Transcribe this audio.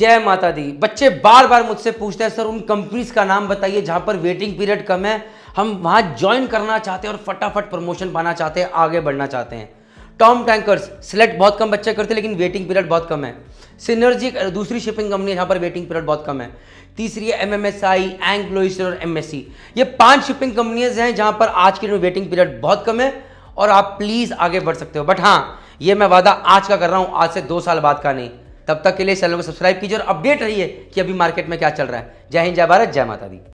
जय माता दी बच्चे बार बार मुझसे पूछते हैं सर उन कंपनीज का नाम बताइए जहाँ पर वेटिंग पीरियड कम है हम वहाँ ज्वाइन करना चाहते हैं और फटाफट प्रमोशन पाना चाहते हैं आगे बढ़ना चाहते हैं टॉम टैंकर्स सिलेक्ट बहुत कम बच्चे करते हैं लेकिन वेटिंग पीरियड बहुत कम है सिनर्जी दूसरी शिपिंग कंपनी जहाँ पर वेटिंग पीरियड बहुत कम है तीसरी एम एम एस आई एंग्लोइसर और एम एस सी ये पांच शिपिंग कंपनीज हैं जहाँ पर आज के दिन में वेटिंग पीरियड बहुत कम है और आप प्लीज़ आगे बढ़ सकते हो बट हाँ ये मैं वादा आज का कर रहा हूँ आज से दो साल बाद का नहीं तब तक के लिए चैनल को सब्सक्राइब कीजिए और अपडेट रहिए कि अभी मार्केट में क्या चल रहा है जय हिंद जय भारत जय माता दी